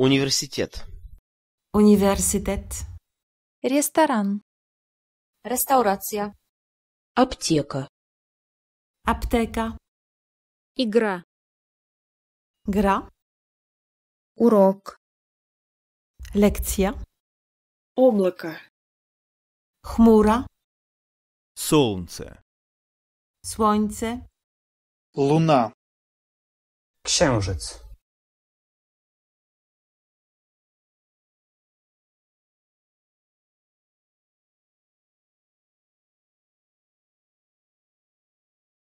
Университет. Университет. Ресторан. ресторация, Аптека. Аптека. Игра. Гра. Урок. Лекция. Облако. Хмура. Солнце. Солнце. Луна. Księżyc.